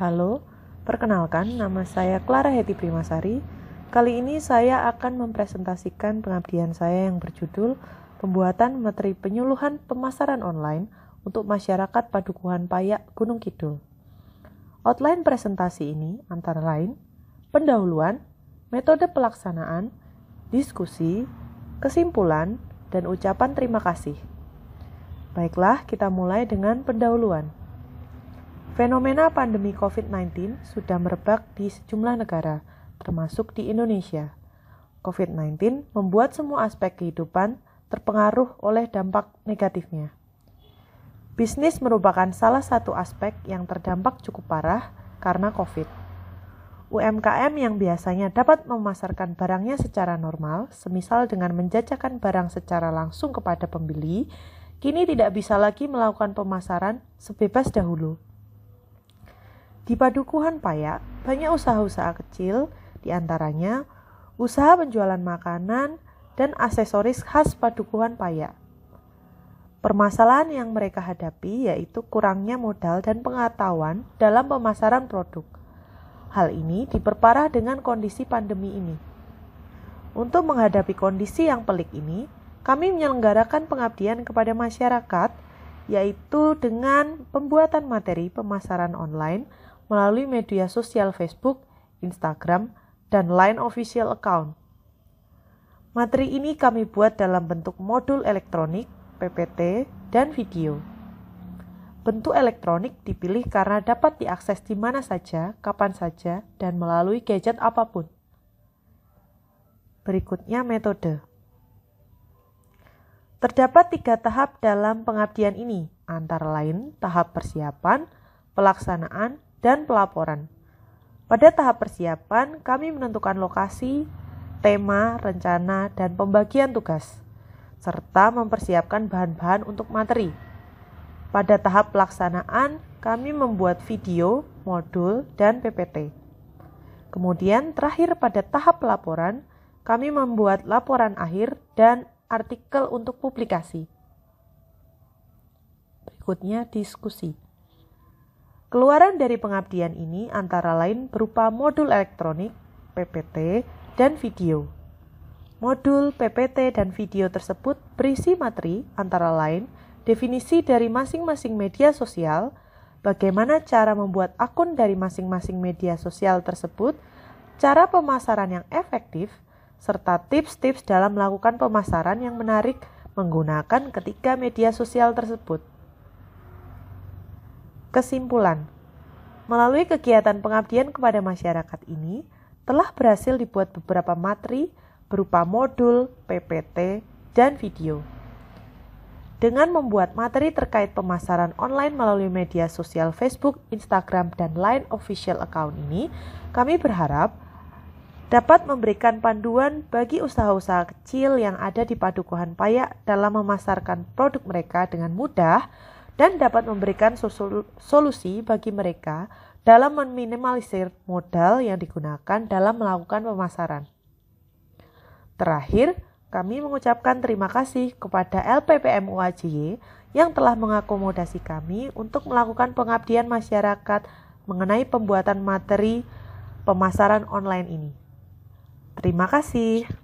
Halo, perkenalkan nama saya Clara Heti Primasari. Kali ini saya akan mempresentasikan pengabdian saya yang berjudul Pembuatan Materi Penyuluhan Pemasaran Online untuk Masyarakat Padukuhan Payak Gunung Kidul. Outline presentasi ini antara lain pendahuluan, metode pelaksanaan, diskusi, kesimpulan, dan ucapan terima kasih. Baiklah, kita mulai dengan pendahuluan. Fenomena pandemi COVID-19 sudah merebak di sejumlah negara, termasuk di Indonesia. COVID-19 membuat semua aspek kehidupan terpengaruh oleh dampak negatifnya. Bisnis merupakan salah satu aspek yang terdampak cukup parah karena COVID. UMKM yang biasanya dapat memasarkan barangnya secara normal, semisal dengan menjajakan barang secara langsung kepada pembeli, kini tidak bisa lagi melakukan pemasaran sebebas dahulu. Di Padukuhan Payak, banyak usaha-usaha kecil, diantaranya usaha penjualan makanan dan aksesoris khas Padukuhan Payak. Permasalahan yang mereka hadapi yaitu kurangnya modal dan pengetahuan dalam pemasaran produk. Hal ini diperparah dengan kondisi pandemi ini. Untuk menghadapi kondisi yang pelik ini, kami menyelenggarakan pengabdian kepada masyarakat, yaitu dengan pembuatan materi pemasaran online melalui media sosial Facebook, Instagram, dan Line Official Account. Materi ini kami buat dalam bentuk modul elektronik, PPT, dan video. Bentuk elektronik dipilih karena dapat diakses di mana saja, kapan saja, dan melalui gadget apapun. Berikutnya metode. Terdapat tiga tahap dalam pengabdian ini, antara lain tahap persiapan, pelaksanaan, dan pelaporan. Pada tahap persiapan, kami menentukan lokasi, tema, rencana, dan pembagian tugas, serta mempersiapkan bahan-bahan untuk materi. Pada tahap pelaksanaan, kami membuat video, modul, dan PPT. Kemudian, terakhir pada tahap pelaporan, kami membuat laporan akhir dan artikel untuk publikasi. Berikutnya, diskusi. Keluaran dari pengabdian ini antara lain berupa modul elektronik, PPT, dan video. Modul, PPT, dan video tersebut berisi materi antara lain definisi dari masing-masing media sosial, bagaimana cara membuat akun dari masing-masing media sosial tersebut, cara pemasaran yang efektif, serta tips-tips dalam melakukan pemasaran yang menarik menggunakan ketiga media sosial tersebut. Kesimpulan Melalui kegiatan pengabdian kepada masyarakat ini, telah berhasil dibuat beberapa materi berupa modul, PPT, dan video. Dengan membuat materi terkait pemasaran online melalui media sosial Facebook, Instagram, dan Line official account ini, kami berharap dapat memberikan panduan bagi usaha-usaha kecil yang ada di Padukuhan Payak dalam memasarkan produk mereka dengan mudah dan dapat memberikan solusi bagi mereka dalam meminimalisir modal yang digunakan dalam melakukan pemasaran. Terakhir, kami mengucapkan terima kasih kepada LPPM UAJY yang telah mengakomodasi kami untuk melakukan pengabdian masyarakat mengenai pembuatan materi pemasaran online ini. Terima kasih.